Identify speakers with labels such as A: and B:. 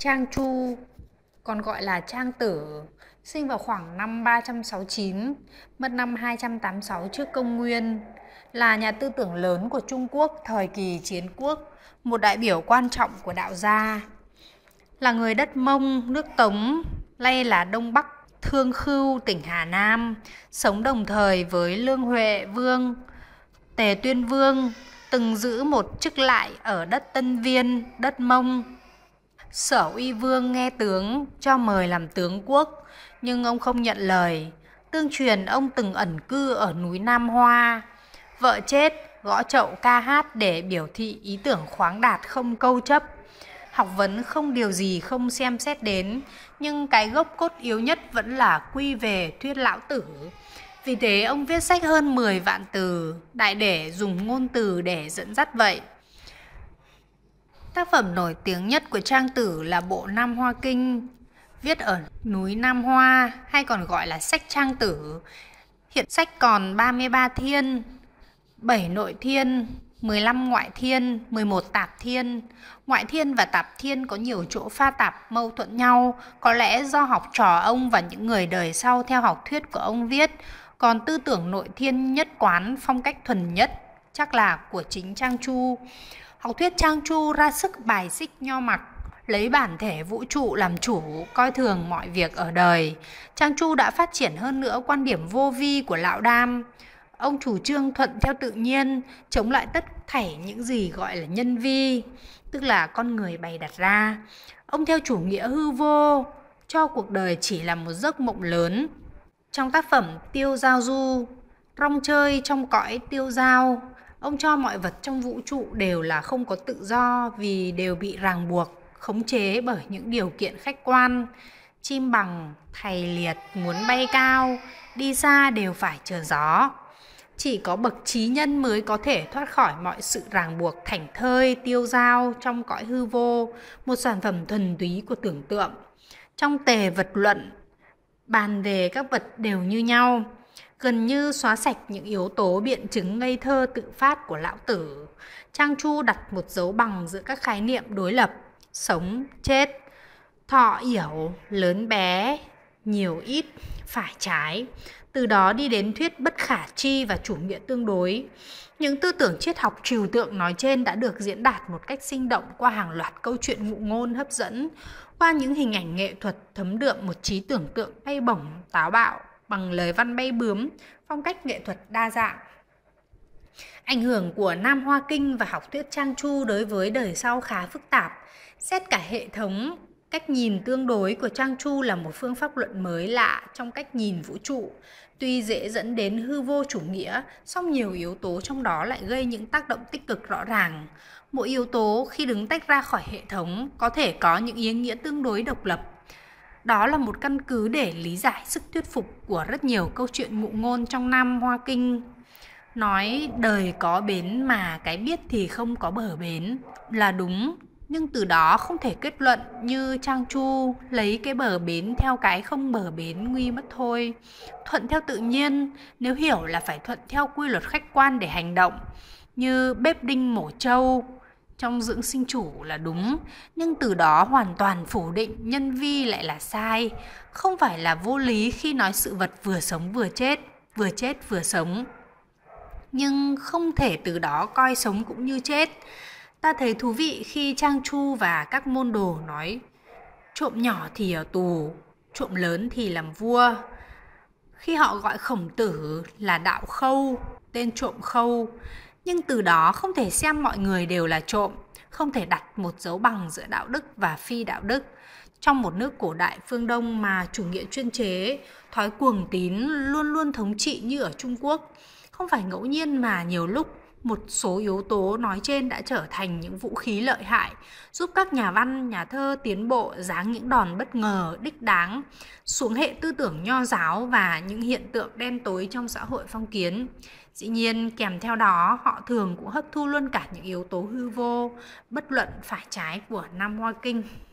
A: Trang Chu còn gọi là Trang Tử, sinh vào khoảng năm 369, mất năm 286 trước công nguyên, là nhà tư tưởng lớn của Trung Quốc thời kỳ chiến quốc, một đại biểu quan trọng của đạo gia. Là người đất Mông, nước Tống, nay là Đông Bắc Thương Khưu, tỉnh Hà Nam, sống đồng thời với Lương Huệ Vương, Tề Tuyên Vương, từng giữ một chức lại ở đất Tân Viên, đất Mông, Sở uy vương nghe tướng cho mời làm tướng quốc, nhưng ông không nhận lời. Tương truyền ông từng ẩn cư ở núi Nam Hoa. Vợ chết, gõ chậu ca hát để biểu thị ý tưởng khoáng đạt không câu chấp. Học vấn không điều gì không xem xét đến, nhưng cái gốc cốt yếu nhất vẫn là quy về thuyết lão tử. Vì thế ông viết sách hơn 10 vạn từ, đại để dùng ngôn từ để dẫn dắt vậy. Tác phẩm nổi tiếng nhất của Trang Tử là bộ Nam Hoa Kinh, viết ở núi Nam Hoa hay còn gọi là sách Trang Tử. Hiện sách còn 33 thiên, 7 nội thiên, 15 ngoại thiên, 11 tạp thiên. Ngoại thiên và tạp thiên có nhiều chỗ pha tạp mâu thuẫn nhau, có lẽ do học trò ông và những người đời sau theo học thuyết của ông viết. Còn tư tưởng nội thiên nhất quán phong cách thuần nhất chắc là của chính Trang Chu. Học thuyết Trang Chu ra sức bài xích nho mặc, lấy bản thể vũ trụ làm chủ, coi thường mọi việc ở đời. Trang Chu đã phát triển hơn nữa quan điểm vô vi của Lão Đam. Ông chủ trương thuận theo tự nhiên, chống lại tất thảy những gì gọi là nhân vi, tức là con người bày đặt ra. Ông theo chủ nghĩa hư vô, cho cuộc đời chỉ là một giấc mộng lớn. Trong tác phẩm Tiêu Giao Du, Rong chơi trong cõi tiêu giao, ông cho mọi vật trong vũ trụ đều là không có tự do vì đều bị ràng buộc khống chế bởi những điều kiện khách quan chim bằng thầy liệt muốn bay cao đi xa đều phải chờ gió chỉ có bậc trí nhân mới có thể thoát khỏi mọi sự ràng buộc thảnh thơi tiêu dao trong cõi hư vô một sản phẩm thuần túy của tưởng tượng trong tề vật luận bàn về các vật đều như nhau gần như xóa sạch những yếu tố biện chứng ngây thơ tự phát của lão tử. Trang Chu đặt một dấu bằng giữa các khái niệm đối lập, sống, chết, thọ yểu, lớn bé, nhiều ít, phải trái, từ đó đi đến thuyết bất khả chi và chủ nghĩa tương đối. Những tư tưởng triết học trừu tượng nói trên đã được diễn đạt một cách sinh động qua hàng loạt câu chuyện ngụ ngôn hấp dẫn, qua những hình ảnh nghệ thuật thấm đượm một trí tưởng tượng bay bổng, táo bạo bằng lời văn bay bướm, phong cách nghệ thuật đa dạng. Ảnh hưởng của Nam Hoa Kinh và học thuyết Trang Chu đối với đời sau khá phức tạp. Xét cả hệ thống cách nhìn tương đối của Trang Chu là một phương pháp luận mới lạ trong cách nhìn vũ trụ. Tuy dễ dẫn đến hư vô chủ nghĩa, song nhiều yếu tố trong đó lại gây những tác động tích cực rõ ràng. Mỗi yếu tố khi đứng tách ra khỏi hệ thống có thể có những ý nghĩa tương đối độc lập đó là một căn cứ để lý giải sức thuyết phục của rất nhiều câu chuyện ngụ ngôn trong Nam Hoa Kinh. Nói đời có bến mà cái biết thì không có bờ bến là đúng, nhưng từ đó không thể kết luận như Trang Chu lấy cái bờ bến theo cái không bờ bến nguy mất thôi. Thuận theo tự nhiên, nếu hiểu là phải thuận theo quy luật khách quan để hành động, như bếp đinh mổ trâu, trong dưỡng sinh chủ là đúng nhưng từ đó hoàn toàn phủ định nhân vi lại là sai không phải là vô lý khi nói sự vật vừa sống vừa chết vừa chết vừa sống nhưng không thể từ đó coi sống cũng như chết ta thấy thú vị khi trang chu và các môn đồ nói trộm nhỏ thì ở tù trộm lớn thì làm vua khi họ gọi khổng tử là đạo khâu tên trộm khâu nhưng từ đó không thể xem mọi người đều là trộm không thể đặt một dấu bằng giữa đạo đức và phi đạo đức trong một nước cổ đại phương đông mà chủ nghĩa chuyên chế thói cuồng tín luôn luôn thống trị như ở trung quốc không phải ngẫu nhiên mà nhiều lúc một số yếu tố nói trên đã trở thành những vũ khí lợi hại giúp các nhà văn nhà thơ tiến bộ giáng những đòn bất ngờ đích đáng xuống hệ tư tưởng nho giáo và những hiện tượng đen tối trong xã hội phong kiến dĩ nhiên kèm theo đó họ thường cũng hấp thu luôn cả những yếu tố hư vô bất luận phải trái của nam hoa kinh